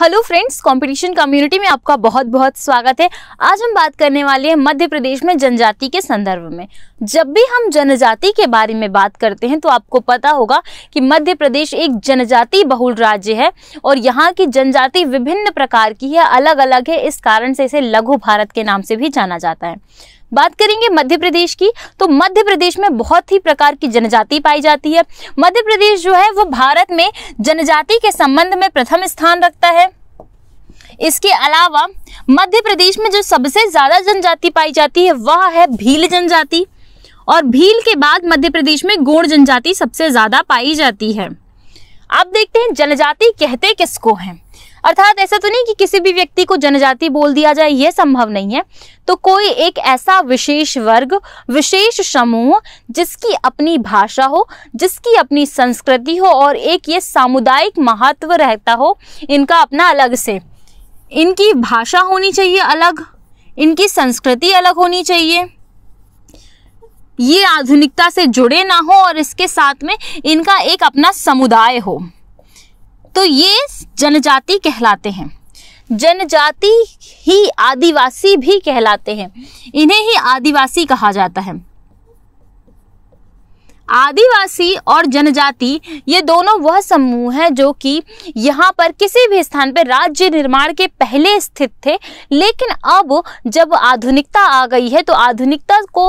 Hello friends competition community में आपका बहुत बहुत स्वागत है आज हम बात करने वाले हैं मध्य प्रदेश में जनजाति के संदर्भ में जब भी हम जनजाति के बारे में बात करते हैं तो आपको पता होगा कि मध्य प्रदेश एक जनजाति बहुल राज्य है और यहाँ की जनजाति विभिन्न प्रकार की है अलग अलग है इस कारण से इसे लघु भारत के नाम से भी जाना जाता है बात करेंगे मध्य प्रदेश की तो मध्य प्रदेश में बहुत ही प्रकार की जनजाति पाई जाती है मध्य प्रदेश जो है वो भारत में जनजाति के संबंध में प्रथम स्थान रखता है इसके अलावा मध्य प्रदेश में जो सबसे ज़्यादा जनजाति पाई जाती है वह है भील जनजाति और भील के बाद मध्य प्रदेश में गोड़ जनजाति सबसे ज़्यादा पाई जाती है अब देखते हैं जनजाति कहते किसको हैं अर्थात ऐसा तो नहीं कि किसी भी व्यक्ति को जनजाति बोल दिया जाए यह संभव नहीं है तो कोई एक ऐसा विशेष वर्ग विशेष समूह जिसकी अपनी भाषा हो जिसकी अपनी संस्कृति हो और एक ये सामुदायिक महत्व रहता हो इनका अपना अलग से इनकी भाषा होनी चाहिए अलग इनकी संस्कृति अलग होनी चाहिए ये आधुनिकता से जुड़े ना हो और इसके साथ में इनका एक अपना समुदाय हो तो ये जनजाति कहलाते हैं जनजाति ही आदिवासी भी कहलाते हैं इन्हें ही आदिवासी कहा जाता है आदिवासी और जनजाति ये दोनों वह समूह हैं जो कि यहाँ पर किसी भी स्थान पर राज्य निर्माण के पहले स्थित थे लेकिन अब जब आधुनिकता आ गई है तो आधुनिकता को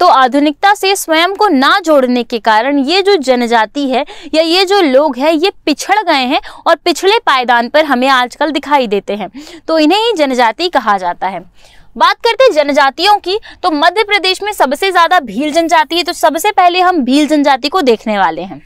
तो आधुनिकता से स्वयं को ना जोड़ने के कारण ये जो जनजाति है या ये जो लोग हैं ये पिछड़ गए हैं और पिछले पायदान पर हमें आजकल दिखाई देते हैं तो इन्हें ही जनजाति कहा जाता है बात करते हैं जनजातियों की तो मध्य प्रदेश में सबसे ज़्यादा भील जनजाति है तो सबसे पहले हम भील जनजाति को देखने वाले हैं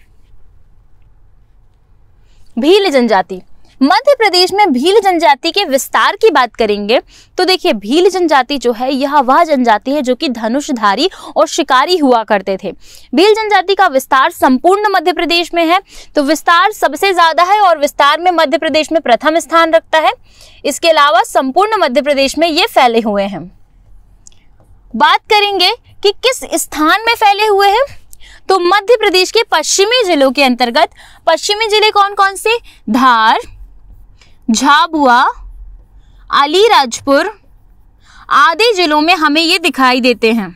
भील जनजाति मध्य प्रदेश में भील जनजाति के विस्तार की बात करेंगे तो देखिए भील जनजाति जो है यह वह जनजाति है जो कि धनुषधारी और शिकारी हुआ करते थे भील जनजाति का विस्तार संपूर्ण मध्य प्रदेश में है तो विस्तार सबसे ज्यादा है और विस्तार में मध्य प्रदेश में प्रथम स्थान रखता है इसके अलावा संपूर्ण मध्य प्रदेश में ये फैले हुए हैं बात करेंगे कि किस स्थान में फैले हुए हैं तो मध्य प्रदेश के पश्चिमी जिलों के अंतर्गत पश्चिमी जिले कौन कौन से धार झाबुआ अलीराजपुर आदि जिलों में हमें ये दिखाई देते हैं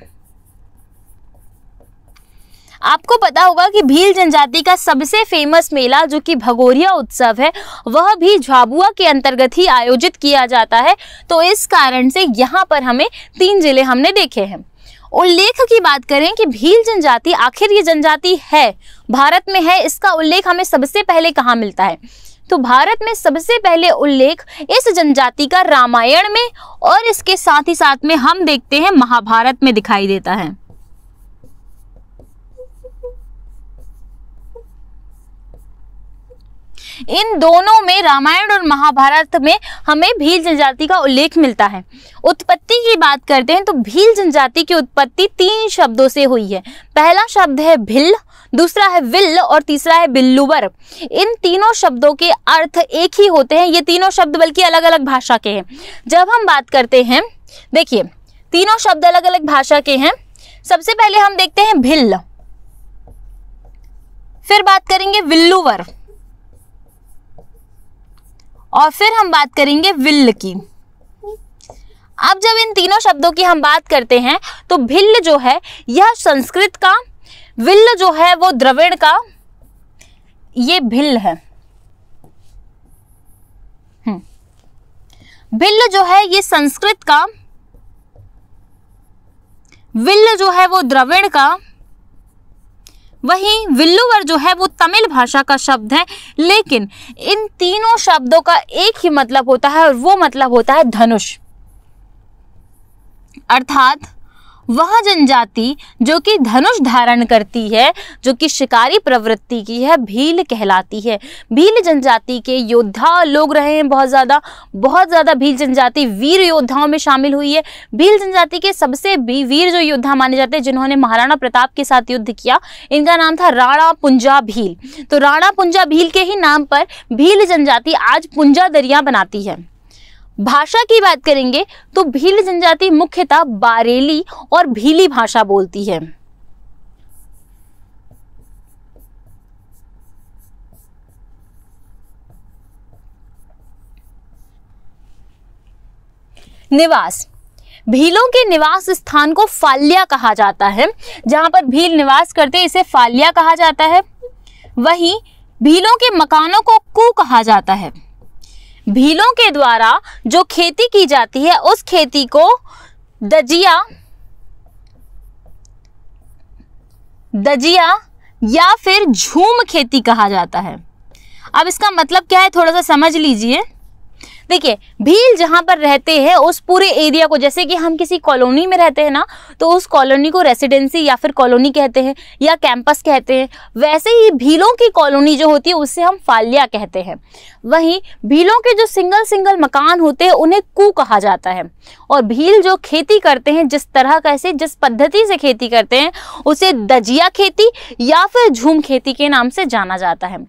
आपको पता होगा कि भील जनजाति का सबसे फेमस मेला जो कि भगोरिया उत्सव है वह भी झाबुआ के अंतर्गत ही आयोजित किया जाता है तो इस कारण से यहाँ पर हमें तीन जिले हमने देखे हैं उल्लेख की बात करें कि भील जनजाति आखिर ये जनजाति है भारत में है इसका उल्लेख हमें सबसे पहले कहाँ मिलता है तो भारत में सबसे पहले उल्लेख इस जनजाति का रामायण में और इसके साथ ही साथ में हम देखते हैं महाभारत में दिखाई देता है इन दोनों में रामायण और महाभारत में हमें भील जनजाति का उल्लेख मिलता है उत्पत्ति की बात करते हैं तो भील जनजाति की उत्पत्ति तीन शब्दों से हुई है पहला शब्द है भिल दूसरा है विल और तीसरा है बिल्लुवर इन तीनों शब्दों के अर्थ एक ही होते हैं ये तीनों शब्द बल्कि अलग अलग भाषा के हैं जब हम बात करते हैं देखिए तीनों शब्द अलग अलग भाषा के हैं सबसे पहले हम देखते हैं भिल्ल फिर बात करेंगे विल्लुवर और फिर हम बात करेंगे विल्ल की अब जब इन तीनों शब्दों की हम बात करते हैं तो भिल्ल जो है यह संस्कृत का विल्ल जो है वो द्रविड़ का ये भिल्ल है हम्म। भिल्ल जो है ये संस्कृत का विल्ल जो है वो द्रविड़ का वहीं विल्लुवर जो है वो तमिल भाषा का शब्द है लेकिन इन तीनों शब्दों का एक ही मतलब होता है और वो मतलब होता है धनुष अर्थात वह जनजाति जो कि धनुष धारण करती है जो कि शिकारी प्रवृत्ति की है भील कहलाती है भील जनजाति के योद्धा लोग रहे हैं बहुत ज़्यादा बहुत ज़्यादा भील जनजाति वीर योद्धाओं में शामिल हुई है भील जनजाति के सबसे भी वीर जो योद्धा माने जाते हैं जिन्होंने महाराणा प्रताप के साथ युद्ध किया इनका नाम था राणा पुंजा भील तो राणा पुंजा भील के ही नाम पर भील जनजाति आज पुंजा दरिया बनाती है भाषा की बात करेंगे तो भील जनजाति मुख्यतः बारेली और भीली भाषा बोलती है निवास भीलों के निवास स्थान को फाल्या कहा जाता है जहां पर भील निवास करते इसे फाल्या कहा जाता है वहीं भीलों के मकानों को कू कहा जाता है भीलों के द्वारा जो खेती की जाती है उस खेती को दजिया दजिया या फिर झूम खेती कहा जाता है अब इसका मतलब क्या है थोड़ा सा समझ लीजिए देखिए भील जहाँ पर रहते हैं उस पूरे एरिया को जैसे कि हम किसी कॉलोनी में रहते हैं ना तो उस कॉलोनी को रेसिडेंसी या फिर कॉलोनी कहते हैं या कैंपस कहते हैं वैसे ही भीलों की कॉलोनी जो होती है उससे हम फालिया कहते हैं वहीं भीलों के जो सिंगल सिंगल मकान होते हैं उन्हें कू कहा जाता है और भील जो खेती करते हैं जिस तरह कैसे जिस पद्धति से खेती करते हैं उसे दजिया खेती या फिर झूम खेती के नाम से जाना जाता है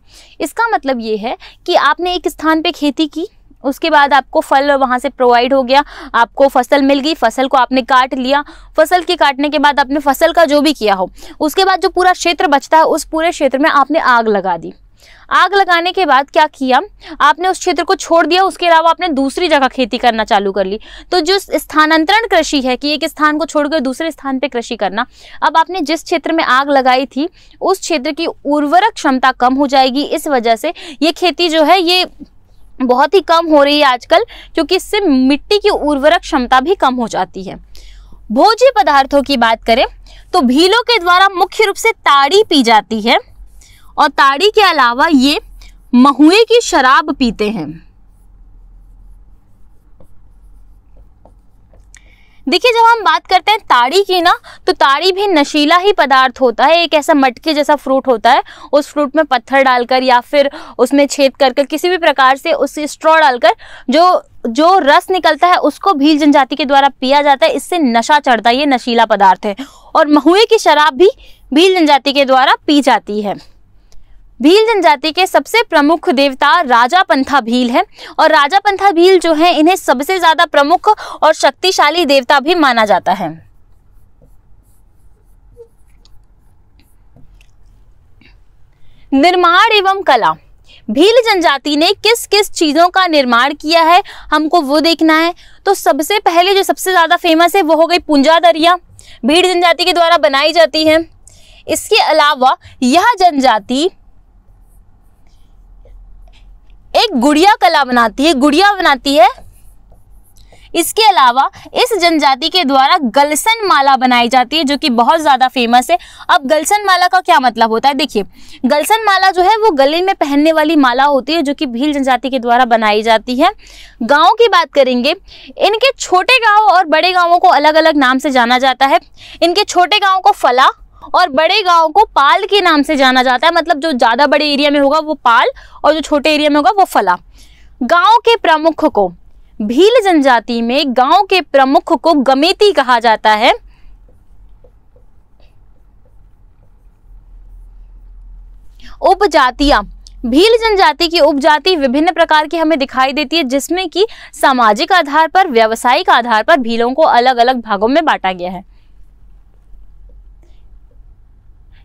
इसका मतलब ये है कि आपने एक स्थान पे खेती की उसके बाद आपको फल वहाँ से प्रोवाइड हो गया आपको फसल मिल गई फसल को आपने काट लिया फसल के काटने के बाद आपने फसल का जो भी किया हो उसके बाद जो पूरा क्षेत्र बचता है उस पूरे क्षेत्र में आपने आग लगा दी आग लगाने के बाद क्या किया आपने उस क्षेत्र को छोड़ दिया उसके अलावा आपने दूसरी जगह खेती करना चालू कर ली तो जो स्थानांतरण कृषि है कि एक स्थान को छोड़कर दूसरे स्थान पर कृषि करना अब आपने जिस क्षेत्र में आग लगाई थी उस क्षेत्र की उर्वरक क्षमता कम हो जाएगी इस वजह से ये खेती जो है ये बहुत ही कम हो रही है आजकल क्योंकि इससे मिट्टी की उर्वरक क्षमता भी कम हो जाती है भोज्य पदार्थों की बात करें तो भीलों के द्वारा मुख्य रूप से ताड़ी पी जाती है और ताड़ी के अलावा ये महुए की शराब पीते हैं देखिए जब हम बात करते हैं ताड़ी की ना तो ताड़ी भी नशीला ही पदार्थ होता है एक ऐसा मटके जैसा फ्रूट होता है उस फ्रूट में पत्थर डालकर या फिर उसमें छेद कर कर किसी भी प्रकार से उस स्ट्रॉ डालकर जो जो रस निकलता है उसको भील जनजाति के द्वारा पिया जाता है इससे नशा चढ़ता है ये नशीला पदार्थ है और महुए की शराब भी भील जनजाति के द्वारा पी जाती है भील जनजाति के सबसे प्रमुख देवता राजा पंथा भील है और राजा पंथा भील जो है इन्हें सबसे ज़्यादा प्रमुख और शक्तिशाली देवता भी माना जाता है निर्माण एवं कला भील जनजाति ने किस किस चीज़ों का निर्माण किया है हमको वो देखना है तो सबसे पहले जो सबसे ज़्यादा फेमस है वो हो गई पूंजा दरिया भीड़ जनजाति के द्वारा बनाई जाती है इसके अलावा यह जनजाति एक गुड़िया कला बनाती है गुड़िया बनाती है इसके अलावा इस जनजाति के द्वारा गलसन माला बनाई जाती है जो कि बहुत ज़्यादा फेमस है अब गलसन माला का क्या मतलब होता है देखिए गलसन माला जो है वो गले में पहनने वाली माला होती है जो कि भील जनजाति के द्वारा बनाई जाती है गाँव की बात करेंगे इनके छोटे गाँव और बड़े गाँवों को अलग अलग नाम से जाना जाता है इनके छोटे गाँव को फला और बड़े गाँव को पाल के नाम से जाना जाता है मतलब जो ज़्यादा बड़े एरिया में होगा वो पाल और जो छोटे एरिया में होगा वो फला गाँव के प्रमुख को भील जनजाति में गांव के प्रमुख को गमेती कहा जाता है उपजातियां भील जनजाति की उपजाति विभिन्न प्रकार की हमें दिखाई देती है जिसमें कि सामाजिक आधार पर व्यावसायिक आधार पर भीलों को अलग अलग भागों में बांटा गया है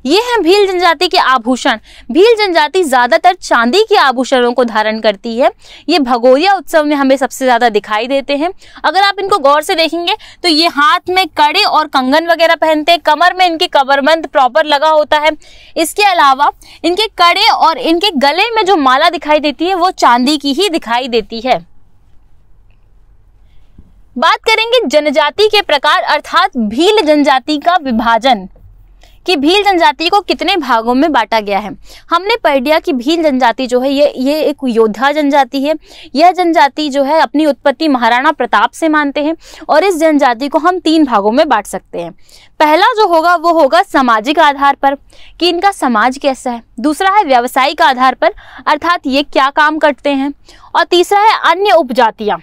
ये है भील जनजाति के आभूषण भील जनजाति ज़्यादातर चांदी के आभूषणों को धारण करती है ये भगोरिया उत्सव में हमें सबसे ज़्यादा दिखाई देते हैं अगर आप इनको गौर से देखेंगे तो ये हाथ में कड़े और कंगन वगैरह पहनते हैं कमर में इनके कमरबंद प्रॉपर लगा होता है इसके अलावा इनके कड़े और इनके गले में जो माला दिखाई देती है वो चांदी की ही दिखाई देती है बात करेंगे जनजाति के प्रकार अर्थात भील जनजाति का विभाजन कि भील जनजाति को कितने भागों में बांटा गया है हमने पढ़ लिया कि भील जनजाति जो है ये ये एक योद्धा जनजाति है यह जनजाति जो है अपनी उत्पत्ति महाराणा प्रताप से मानते हैं और इस जनजाति को हम तीन भागों में बांट सकते हैं पहला जो होगा वो होगा सामाजिक आधार पर कि इनका समाज कैसा है दूसरा है व्यावसायिक आधार पर अर्थात ये क्या काम करते हैं और तीसरा है अन्य उपजातियाँ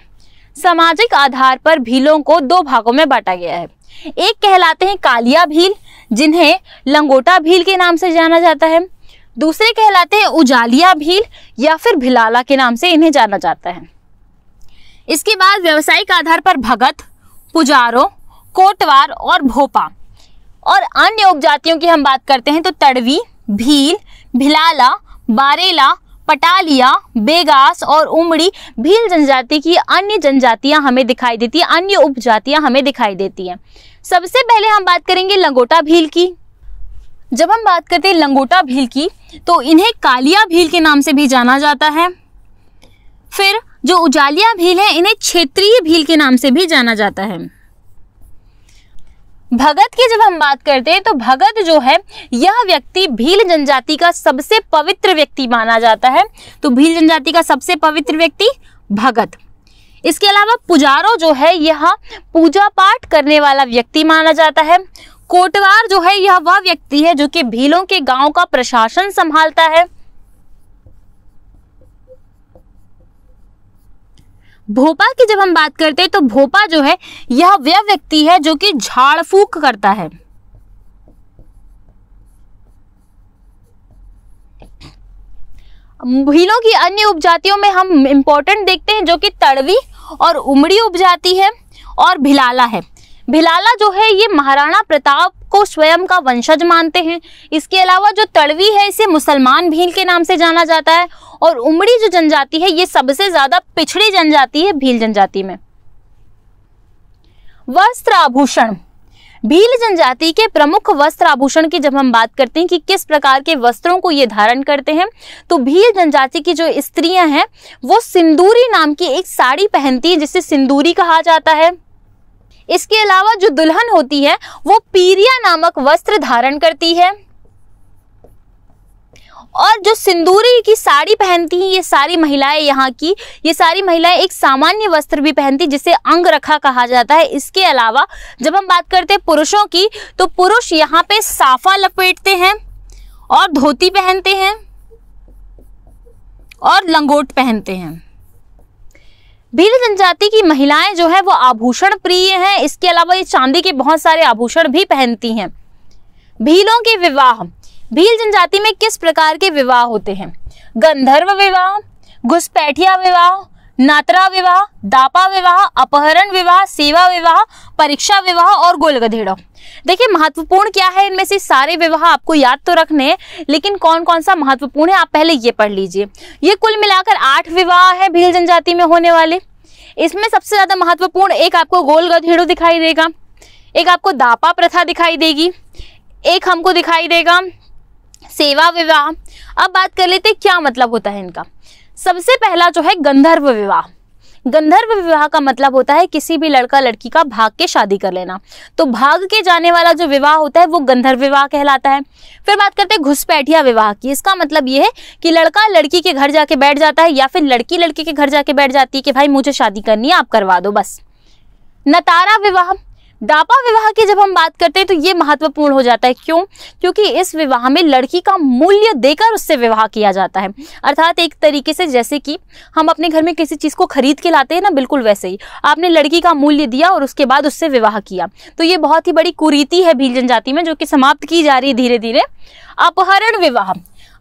सामाजिक आधार पर भीलों को दो भागों में बांटा गया है एक कहलाते हैं कालिया भील जिन्हें लंगोटा भील के नाम से जाना जाता है दूसरे कहलाते हैं उजालिया भील या फिर भिलाला के नाम से इन्हें जाना जाता है इसके बाद व्यवसायिक आधार पर भगत पुजारों कोटवार और भोपा और अन्य उपजातियों की हम बात करते हैं तो तड़वी भील भिलाला बारेला पटालिया बेगास और उमड़ी भील जनजाति की अन्य जनजातियां हमें दिखाई देती है अन्य उपजातियां हमें दिखाई देती हैं सबसे पहले हम बात करेंगे लंगोटा भील की जब हम बात करते हैं लंगोटा भील की तो इन्हें कालिया भील के नाम से भी जाना जाता है फिर जो उजालिया भील है इन्हें क्षेत्रीय भील के नाम से भी जाना जाता है भगत की जब हम बात करते हैं तो भगत जो है यह व्यक्ति भील जनजाति का सबसे पवित्र व्यक्ति माना जाता है तो भील जनजाति का सबसे पवित्र व्यक्ति भगत इसके अलावा पुजारो जो है यह पूजा पाठ करने वाला व्यक्ति माना जाता है कोटवार जो है यह वह व्यक्ति है जो कि भीलों के गांव का प्रशासन संभालता है भोपा की जब हम बात करते हैं तो भोपा जो है यह वह व्यक्ति है जो कि झाड़ करता है भीलों की अन्य उपजातियों में हम इंपॉर्टेंट देखते हैं जो कि तड़वी और उमड़ी उपजाति है और भिलाला है भिलाला जो है ये महाराणा प्रताप को स्वयं का वंशज मानते हैं इसके अलावा जो तड़वी है इसे मुसलमान भील के नाम से जाना जाता है और उमड़ी जो जनजाति है ये सबसे ज़्यादा पिछड़ी जनजाति है भील जनजाति में वस्त्र आभूषण भील जनजाति के प्रमुख वस्त्र आभूषण की जब हम बात करते हैं कि किस प्रकार के वस्त्रों को ये धारण करते हैं तो भील जनजाति की जो स्त्रियां हैं वो सिंदूरी नाम की एक साड़ी पहनती है जिसे सिंदूरी कहा जाता है इसके अलावा जो दुल्हन होती है वो पीरिया नामक वस्त्र धारण करती है और जो सिंदूरी की साड़ी पहनती हैं ये सारी महिलाएं यहाँ की ये सारी महिलाएं एक सामान्य वस्त्र भी पहनती जिसे अंग रखा कहा जाता है इसके अलावा जब हम बात करते हैं पुरुषों की तो पुरुष यहाँ पे साफा लपेटते हैं और धोती पहनते हैं और लंगोट पहनते हैं भील जनजाति की महिलाएं जो है वो आभूषण प्रिय हैं इसके अलावा ये चांदी के बहुत सारे आभूषण भी पहनती हैं भीलों के विवाह भील जनजाति में किस प्रकार के विवाह होते हैं गंधर्व विवाह घुसपैठिया विवाह नात्रा विवाह दापा विवाह अपहरण विवाह सेवा विवाह परीक्षा विवाह और गोलगधेड़ा देखिए महत्वपूर्ण क्या है इनमें से सारे विवाह आपको याद तो रखने हैं लेकिन कौन कौन सा महत्वपूर्ण है आप पहले ये पढ़ लीजिए ये कुल मिलाकर आठ विवाह है भील जनजाति में होने वाले इसमें सबसे ज्यादा महत्वपूर्ण एक आपको गोल गधेड़ो दिखाई देगा एक आपको दापा प्रथा दिखाई देगी एक हमको दिखाई देगा सेवा विवाह अब बात कर लेते क्या मतलब होता है इनका सबसे पहला जो है गंधर्व विवाह गंधर्व विवाह का मतलब होता है किसी भी लड़का लड़की का भाग के शादी कर लेना तो भाग के जाने वाला जो विवाह होता है वो गंधर्व विवाह कहलाता है फिर बात करते हैं घुसपैठिया विवाह की इसका मतलब ये है कि लड़का लड़की के घर जाके बैठ जाता है या फिर लड़की लड़के के घर जाके बैठ जाती है कि भाई मुझे शादी करनी है आप करवा दो बस नतारा विवाह दापा विवाह की जब हम बात करते हैं तो ये महत्वपूर्ण हो जाता है क्यों क्योंकि इस विवाह में लड़की का मूल्य देकर उससे विवाह किया जाता है अर्थात एक तरीके से जैसे कि हम अपने घर में किसी चीज़ को खरीद के लाते हैं ना बिल्कुल वैसे ही आपने लड़की का मूल्य दिया और उसके बाद उससे विवाह किया तो ये बहुत ही बड़ी कुरीति है भील जनजाति में जो कि समाप्त की जा रही है धीरे धीरे अपहरण विवाह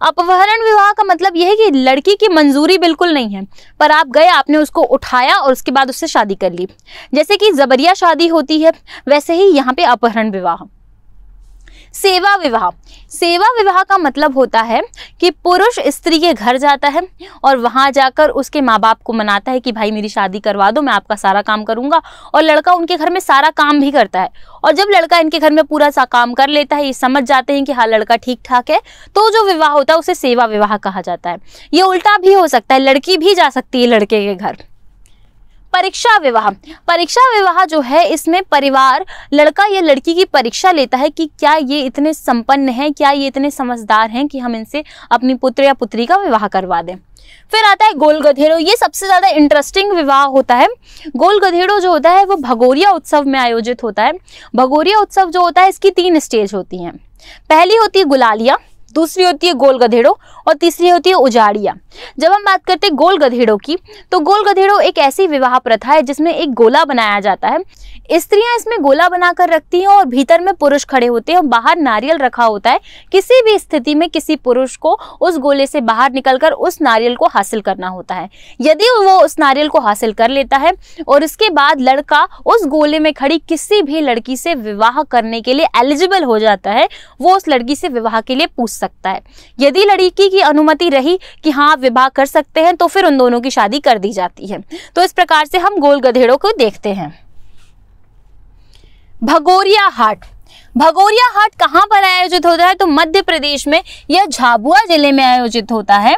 अपहरण विवाह का मतलब यह है कि लड़की की मंजूरी बिल्कुल नहीं है पर आप गए आपने उसको उठाया और उसके बाद उससे शादी कर ली जैसे कि जबरिया शादी होती है वैसे ही यहाँ पे अपहरण विवाह सेवा विवाह सेवा विवाह का मतलब होता है कि पुरुष स्त्री के घर जाता है और वहाँ जाकर उसके माँ बाप को मनाता है कि भाई मेरी शादी करवा दो मैं आपका सारा काम करूँगा और लड़का उनके घर में सारा काम भी करता है और जब लड़का इनके घर में पूरा सा काम कर लेता है ये समझ जाते हैं कि हाँ लड़का ठीक ठाक है तो जो विवाह होता है उसे सेवा विवाह कहा जाता है ये उल्टा भी हो सकता है लड़की भी जा सकती है लड़के के घर परीक्षा विवाह परीक्षा विवाह जो है इसमें परिवार लड़का या लड़की की परीक्षा लेता है कि क्या ये इतने संपन्न हैं क्या ये इतने समझदार हैं कि हम इनसे अपनी पुत्र या पुत्री का विवाह करवा दें फिर आता है गोल गधेड़ो ये सबसे ज़्यादा इंटरेस्टिंग विवाह होता है गोल गधेड़ो जो होता है वो भगोरिया उत्सव में आयोजित होता है भगोरिया उत्सव जो होता है इसकी तीन स्टेज होती हैं पहली होती है गुलालिया दूसरी होती है गोल गधेड़ो और तीसरी होती है उजाड़िया जब हम बात करते हैं गोल गधेड़ो की तो गोल गधेड़ो एक ऐसी विवाह प्रथा है जिसमें एक गोला बनाया जाता है स्त्रियां इसमें गोला बनाकर रखती हैं और भीतर में पुरुष खड़े होते हैं और बाहर नारियल रखा होता है किसी भी स्थिति में किसी पुरुष को उस गोले से बाहर निकलकर उस नारियल को हासिल करना होता है यदि वो उस नारियल को हासिल कर लेता है और इसके बाद लड़का उस गोले में खड़ी किसी भी लड़की से विवाह करने के लिए एलिजिबल हो जाता है वो उस लड़की से विवाह के लिए पूछ सकता है यदि लड़की की अनुमति रही कि हाँ आप विवाह कर सकते हैं तो फिर उन दोनों की शादी कर दी जाती है तो इस प्रकार से हम गोल गधेड़ों को देखते हैं भगोरिया हाट भगोरिया हाट कहाँ पर आयोजित होता है तो मध्य प्रदेश में यह झाबुआ जिले में आयोजित होता है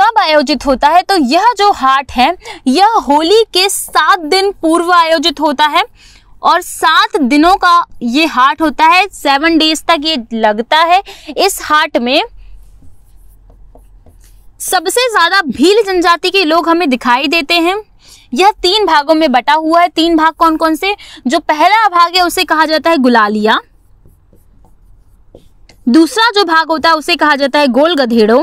कब आयोजित होता है तो यह जो हाट है यह होली के सात दिन पूर्व आयोजित होता है और सात दिनों का ये हार्ट होता है सेवन डेज तक ये लगता है इस हार्ट में सबसे ज्यादा भील जनजाति के लोग हमें दिखाई देते हैं यह तीन भागों में बटा हुआ है तीन भाग कौन कौन से जो पहला भाग है उसे कहा जाता है गुलालिया दूसरा जो भाग होता है उसे कहा जाता है गोल गधेड़ो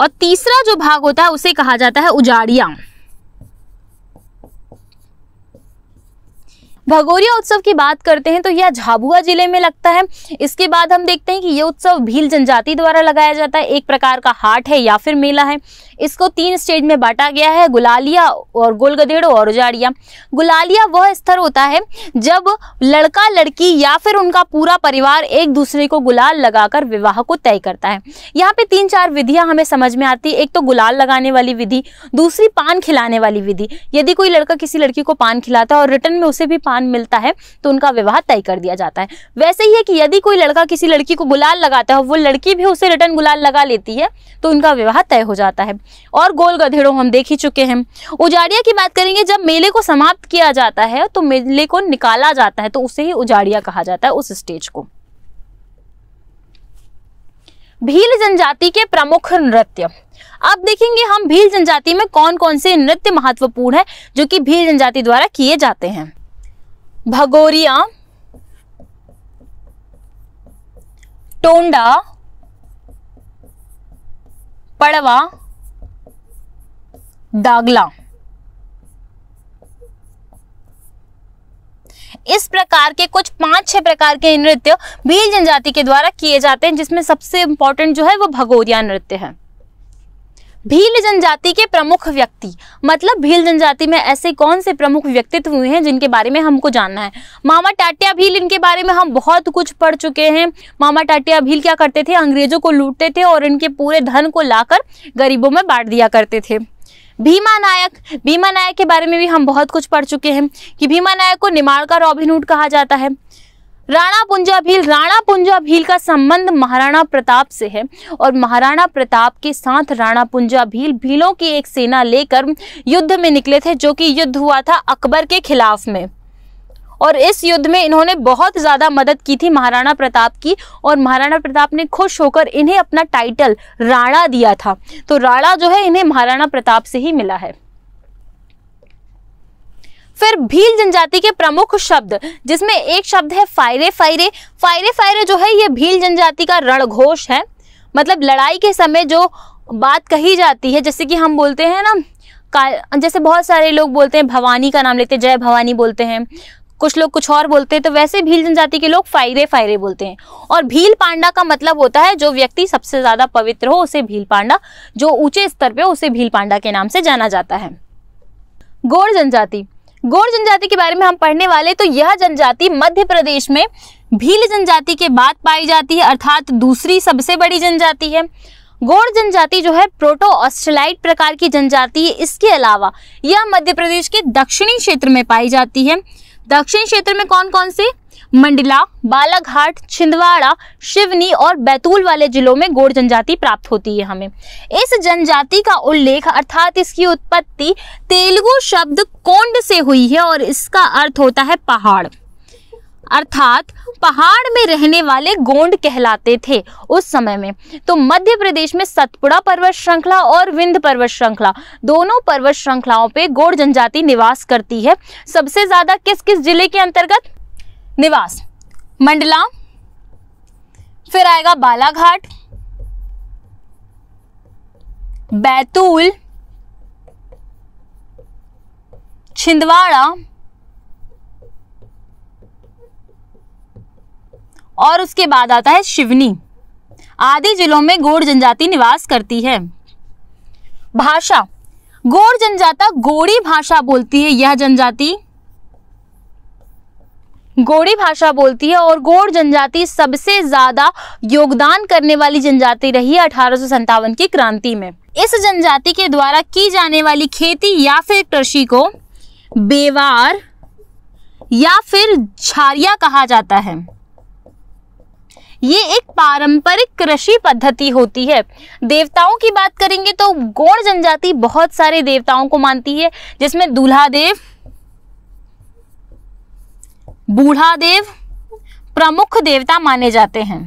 और तीसरा जो भाग होता है उसे कहा जाता है उजाड़िया भगोरिया उत्सव की बात करते हैं तो यह झाबुआ जिले में लगता है इसके बाद हम देखते हैं कि यह उत्सव भील जनजाति द्वारा लगाया जाता है एक प्रकार का हाट है या फिर मेला है इसको तीन स्टेज में बांटा गया है गुलालिया और गोलगदेड़ो और उजाड़िया गुलालिया वह स्तर होता है जब लड़का लड़की या फिर उनका पूरा परिवार एक दूसरे को गुलाल लगाकर विवाह को तय करता है यहाँ पे तीन चार विधियाँ हमें समझ में आती है एक तो गुलाल लगाने वाली विधि दूसरी पान खिलाने वाली विधि यदि कोई लड़का किसी लड़की को पान खिलाता है और रिटर्न में उसे भी स्थान मिलता है तो उनका विवाह तय कर दिया जाता है वैसे ही है कि यदि कोई लड़का किसी लड़की को गुलाल लगाता है वो लड़की भी उसे रिटर्न गुलाल लगा लेती है तो उनका विवाह तय हो जाता है और गोल गधेड़ों हम देख ही चुके हैं उजाड़िया की बात करेंगे जब मेले को समाप्त किया जाता है तो मेले को निकाला जाता है तो उसे ही उजाड़िया कहा जाता है उस स्टेज को भील जनजाति के प्रमुख नृत्य अब देखेंगे हम भील जनजाति में कौन कौन से नृत्य महत्वपूर्ण है जो कि भील जनजाति द्वारा किए जाते हैं भगोरिया टोंडा पड़वा दागला इस प्रकार के कुछ पांच छह प्रकार के नृत्य भील जनजाति के द्वारा किए जाते हैं जिसमें सबसे इंपॉर्टेंट जो है वो भगोरिया नृत्य है भील जनजाति के प्रमुख व्यक्ति मतलब भील जनजाति में ऐसे कौन से प्रमुख व्यक्तित्व हुए हैं जिनके बारे में हमको जानना है मामा टाटिया भील इनके बारे में हम बहुत कुछ पढ़ चुके हैं मामा टाटिया भील क्या करते थे अंग्रेजों को लूटते थे और इनके पूरे धन को लाकर गरीबों में बांट दिया करते थे भीमा नायक भीमा नायक के बारे में भी हम बहुत कुछ पढ़ चुके हैं कि भीमा नायक को निमाड़ का रॉबिनहुड कहा जाता है राणा पुंजा भील राणा पुंजा भील का संबंध महाराणा प्रताप से है और महाराणा प्रताप के साथ राणा पुंजा भील भीलों की एक सेना लेकर युद्ध में निकले थे जो कि युद्ध हुआ था अकबर के खिलाफ में और इस युद्ध में इन्होंने बहुत ज़्यादा मदद की थी महाराणा प्रताप की और महाराणा प्रताप ने खुश होकर इन्हें अपना टाइटल राणा दिया था तो राणा जो है इन्हें महाराणा प्रताप से ही मिला है फिर भील जनजाति के प्रमुख शब्द जिसमें एक शब्द है फायरे फायरे फायरे फायरे जो है ये भील जनजाति का रणघोष है मतलब लड़ाई के समय जो बात कही जाती है जैसे कि हम बोलते हैं ना का जैसे बहुत सारे लोग बोलते हैं भवानी का नाम लेते हैं जय भवानी बोलते हैं कुछ लोग कुछ और बोलते हैं तो वैसे भील जनजाति के लोग फायरे फायरे बोलते हैं और भील पांडा का मतलब होता है जो व्यक्ति सबसे ज़्यादा पवित्र हो उसे भील पांडा जो ऊंचे स्तर पे उसे भील पांडा के नाम से जाना जाता है गोड़ जनजाति गौर जनजाति के बारे में हम पढ़ने वाले तो यह जनजाति मध्य प्रदेश में भील जनजाति के बाद पाई जाती है अर्थात दूसरी सबसे बड़ी जनजाति है गौर जनजाति जो है प्रोटो ऑस्ट्रेलाइट प्रकार की जनजाति है इसके अलावा यह मध्य प्रदेश के दक्षिणी क्षेत्र में पाई जाती है दक्षिण क्षेत्र में कौन कौन से मंडला बालाघाट छिंदवाड़ा शिवनी और बैतूल वाले जिलों में गोड़ जनजाति प्राप्त होती है हमें इस जनजाति का उल्लेख अर्थात इसकी उत्पत्ति तेलुगु शब्द कोंड से हुई है और इसका अर्थ होता है पहाड़ अर्थात पहाड़ में रहने वाले गोंड कहलाते थे उस समय में तो मध्य प्रदेश में सतपुड़ा पर्वत श्रृंखला और विंध पर्वत श्रृंखला दोनों पर्वत श्रृंखलाओं पे गोंड जनजाति निवास करती है सबसे ज़्यादा किस किस जिले के अंतर्गत निवास मंडला फिर आएगा बालाघाट बैतूल छिंदवाड़ा और उसके बाद आता है शिवनी आदि जिलों में गोड़ जनजाति निवास करती है भाषा गोड़ जनजाता गोड़ी भाषा बोलती है यह जनजाति गोड़ी भाषा बोलती है और गोड़ जनजाति सबसे ज्यादा योगदान करने वाली जनजाति रही है अठारह की क्रांति में इस जनजाति के द्वारा की जाने वाली खेती या फिर कृषि को बेवार या फिर झारिया कहा जाता है ये एक पारंपरिक कृषि पद्धति होती है देवताओं की बात करेंगे तो गोड़ जनजाति बहुत सारे देवताओं को मानती है जिसमें दूल्हा देव बूढ़ा देव प्रमुख देवता माने जाते हैं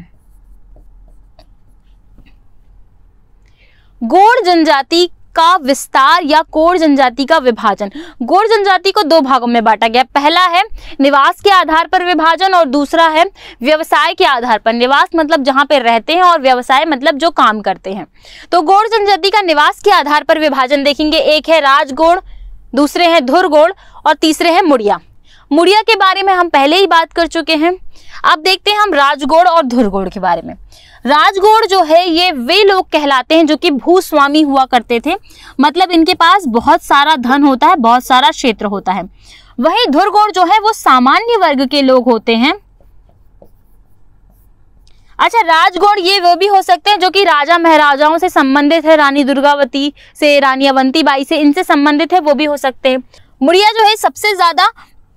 गोड़ जनजाति का विस्तार या कोर जनजाति का विभाजन गोर जनजाति को दो भागों में बांटा गया पहला है निवास के आधार पर विभाजन और दूसरा है व्यवसाय के आधार पर निवास मतलब जहां पर रहते हैं और व्यवसाय मतलब जो काम करते हैं तो गोर जनजाति का निवास के आधार पर विभाजन देखेंगे एक है राजगोड़ दूसरे हैं धुरगोड़ और तीसरे हैं मुड़िया मुड़िया के बारे में हम पहले ही बात कर चुके हैं अब देखते हैं हम राजगोड़ और धुरगोड़ के बारे में राजगोड़ जो है ये वे लोग कहलाते हैं जो कि भूस्वामी हुआ करते थे मतलब इनके पास बहुत सारा धन होता है बहुत सारा क्षेत्र होता है वही धुरगोड़ जो है वो सामान्य वर्ग के लोग होते हैं अच्छा राजगोड़ ये वो भी हो सकते हैं जो कि राजा महाराजाओं से संबंधित है रानी दुर्गावती से रानी अवंती बाई से इनसे संबंधित है वो भी हो सकते हैं मुड़िया जो है सबसे ज्यादा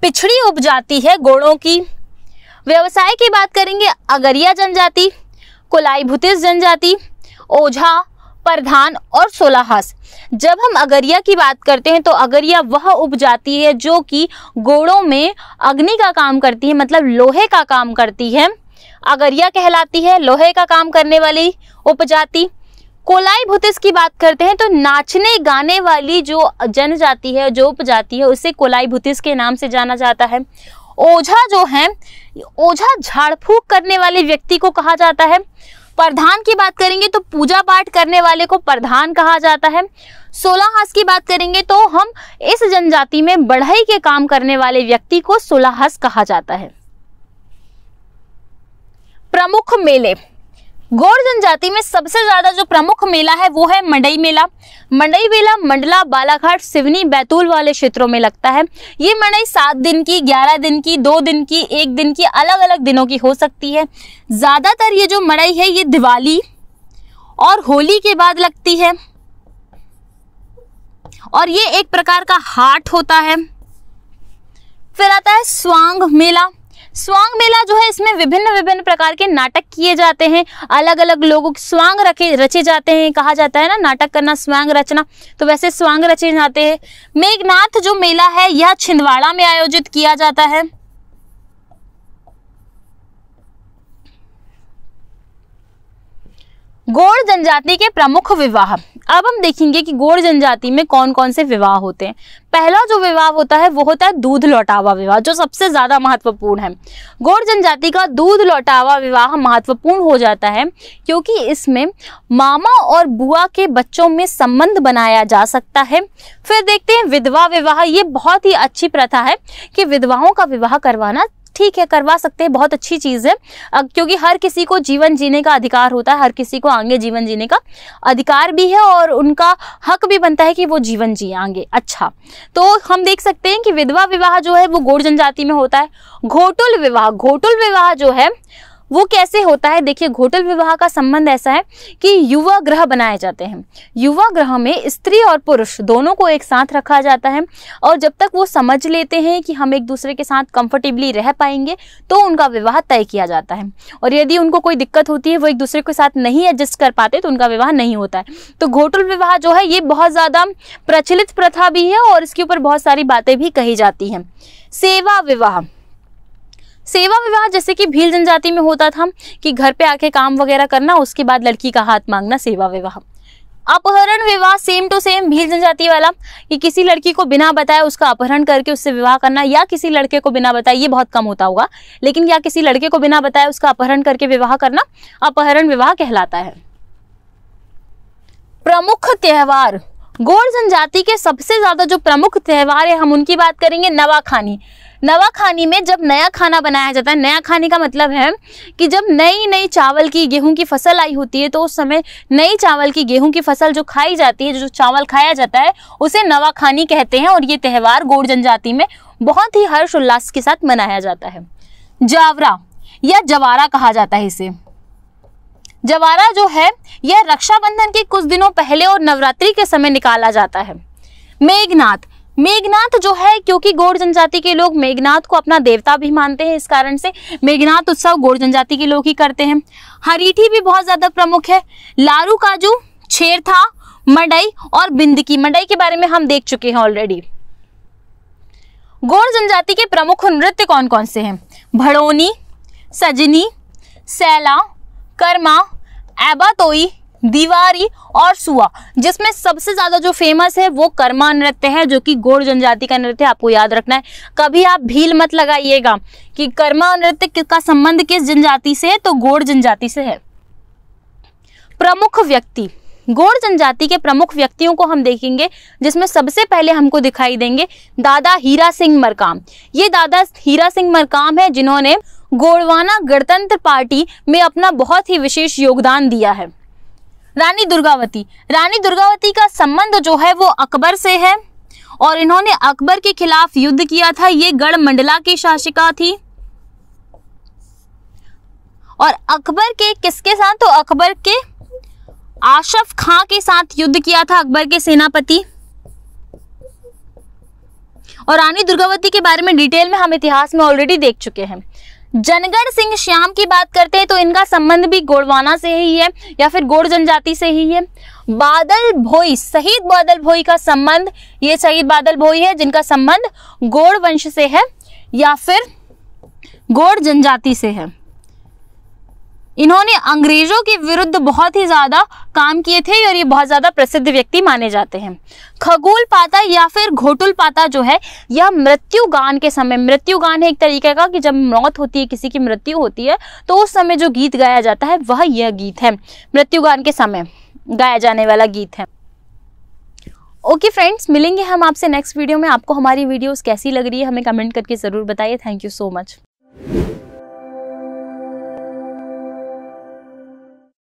पिछड़ी उपजाति है गोड़ों की व्यवसाय की बात करेंगे अगरिया जनजाति कोलाई भूतिस जनजाति ओझा प्रधान और सोलाहस जब हम अगरिया की बात करते हैं तो अगरिया वह उपजाति है जो कि गोड़ों में अग्नि का काम करती है मतलब लोहे का काम करती है अगरिया कहलाती है लोहे का काम करने वाली उपजाति कोलाई भूतिस की बात करते हैं तो नाचने गाने वाली जो जनजाति है जो उपजाति है उसे कोलाई भूतिस के नाम से जाना जाता है ओझा जो है ओझा झाड़ फूक करने वाले व्यक्ति को कहा जाता है प्रधान की बात करेंगे तो पूजा पाठ करने वाले को प्रधान कहा जाता है सोलाहस की बात करेंगे तो हम इस जनजाति में बढ़ई के काम करने वाले व्यक्ति को सोलाहस कहा जाता है प्रमुख मेले गौर जनजाति में सबसे ज्यादा जो प्रमुख मेला है वो है मंडई मेला मंडई मेला मंडला बालाघाट सिवनी बैतूल वाले क्षेत्रों में लगता है ये मंडई सात दिन की ग्यारह दिन की दो दिन की एक दिन की अलग अलग दिनों की हो सकती है ज़्यादातर ये जो मंडई है ये दिवाली और होली के बाद लगती है और ये एक प्रकार का हाट होता है फिर आता है स्वांग मेला स्वांग मेला जो है इसमें विभिन्न विभिन्न प्रकार के नाटक किए जाते हैं अलग अलग लोगों के स्वांग रखे रचे जाते हैं कहा जाता है ना नाटक करना स्वांग रचना तो वैसे स्वांग रचे जाते हैं मेघनाथ जो मेला है यह छिंदवाड़ा में आयोजित किया जाता है गोड़ जनजाति के प्रमुख विवाह अब हम देखेंगे कि गोड़ जनजाति में कौन कौन से विवाह होते हैं पहला जो विवाह होता है वो होता है दूध लौटावा विवाह जो सबसे ज्यादा महत्वपूर्ण है गोड़ जनजाति का दूध लौटावा विवाह महत्वपूर्ण हो जाता है क्योंकि इसमें मामा और बुआ के बच्चों में संबंध बनाया जा सकता है फिर देखते हैं विधवा विवाह ये बहुत ही अच्छी प्रथा है कि विधवाओं का विवाह करवाना ठीक है करवा सकते हैं बहुत अच्छी चीज़ है क्योंकि हर किसी को जीवन जीने का अधिकार होता है हर किसी को आगे जीवन जीने का अधिकार भी है और उनका हक भी बनता है कि वो जीवन जिए आगे अच्छा तो हम देख सकते हैं कि विधवा विवाह जो है वो गोड़ जनजाति में होता है घोटुल विवाह घोटुल विवाह जो है वो कैसे होता है देखिए घोटल विवाह का संबंध ऐसा है कि युवा ग्रह बनाए जाते हैं युवा ग्रह में स्त्री और पुरुष दोनों को एक साथ रखा जाता है और जब तक वो समझ लेते हैं कि हम एक दूसरे के साथ कंफर्टेबली रह पाएंगे तो उनका विवाह तय किया जाता है और यदि उनको कोई दिक्कत होती है वो एक दूसरे के साथ नहीं एडजस्ट कर पाते तो उनका विवाह नहीं होता है तो घोटल विवाह जो है ये बहुत ज़्यादा प्रचलित प्रथा भी है और इसके ऊपर बहुत सारी बातें भी कही जाती हैं सेवा विवाह सेवा विवाह जैसे कि भील जनजाति में होता था कि घर पे आके काम वगैरह करना उसके बाद लड़की का हाथ मांगना सेवा विवाह अपहरण विवाह सेम टू सेम भील जनजाति वाला कि किसी लड़की को बिना बताए उसका अपहरण करके उससे विवाह करना या किसी लड़के को बिना बताए ये बहुत कम होता होगा लेकिन या किसी लड़के को बिना बताए उसका अपहरण करके विवाह करना अपहरण विवाह कहलाता है प्रमुख त्यौहार गोर जनजाति के सबसे ज्यादा जो प्रमुख त्यौहार है हम उनकी बात करेंगे नवाखानी नवा खानी में जब नया खाना बनाया जाता है नया खाने का मतलब है कि जब नई नई चावल की गेहूं की फसल आई होती है तो उस समय नई चावल की गेहूं की फसल जो खाई जाती है जो चावल खाया जाता है उसे नवाखानी कहते हैं और ये त्यौहार गोड़ जनजाति में बहुत ही हर्ष उल्लास के साथ मनाया जाता है जावरा या जवारा कहा जाता है इसे जवारा जो है यह रक्षाबंधन के कुछ दिनों पहले और नवरात्रि के समय निकाला जाता है मेघनाथ मेघनाथ जो है क्योंकि गोर जनजाति के लोग मेघनाथ को अपना देवता भी मानते हैं इस कारण से मेघनाथ उत्सव गोर जनजाति के लोग ही करते हैं हरीठी भी बहुत ज्यादा प्रमुख है लारू काजू छेरथा मडई और बिंदकी मडई के बारे में हम देख चुके हैं ऑलरेडी गोर जनजाति के प्रमुख नृत्य कौन कौन से हैं भड़ोनी सजनी सैला कर्मा एबातोई दीवारी और सुआ जिसमें सबसे ज्यादा जो फेमस है वो कर्मा नृत्य है जो कि गोड़ जनजाति का नृत्य है आपको याद रखना है कभी आप भील मत लगाइएगा कि कर्मा नृत्य का संबंध किस जनजाति से है तो गोड़ जनजाति से है प्रमुख व्यक्ति गोड़ जनजाति के प्रमुख व्यक्तियों को हम देखेंगे जिसमें सबसे पहले हमको दिखाई देंगे दादा हीरा सिंह मरकाम ये दादा हीरा सिंह मरकाम है जिन्होंने गोड़वाना गणतंत्र पार्टी में अपना बहुत ही विशेष योगदान दिया है रानी दुर्गावती रानी दुर्गावती का संबंध जो है वो अकबर से है और इन्होंने अकबर के खिलाफ युद्ध किया था ये मंडला की शासिका थी और अकबर के किसके साथ तो अकबर के आशफ खां के साथ युद्ध किया था अकबर के सेनापति और रानी दुर्गावती के बारे में डिटेल में हम इतिहास में ऑलरेडी देख चुके हैं जनगढ़ सिंह श्याम की बात करते हैं तो इनका संबंध भी गोड़वाना से ही है या फिर गोड़ जनजाति से ही है बादल भोई शहीद बादल भोई का संबंध ये शहीद बादल भोई है जिनका संबंध गोड़ वंश से है या फिर गोड़ जनजाति से है इन्होंने अंग्रेजों के विरुद्ध बहुत ही ज़्यादा काम किए थे और ये बहुत ज़्यादा प्रसिद्ध व्यक्ति माने जाते हैं खगोल पाता या फिर घोटुल पाता जो है यह मृत्यु गान के समय मृत्यु गान है एक तरीके का कि जब मौत होती है किसी की मृत्यु होती है तो उस समय जो गीत गाया जाता है वह यह गीत है मृत्यु गान के समय गाया जाने वाला गीत है ओके okay फ्रेंड्स मिलेंगे हम आपसे नेक्स्ट वीडियो में आपको हमारी वीडियोस कैसी लग रही है हमें कमेंट करके ज़रूर बताइए थैंक यू सो मच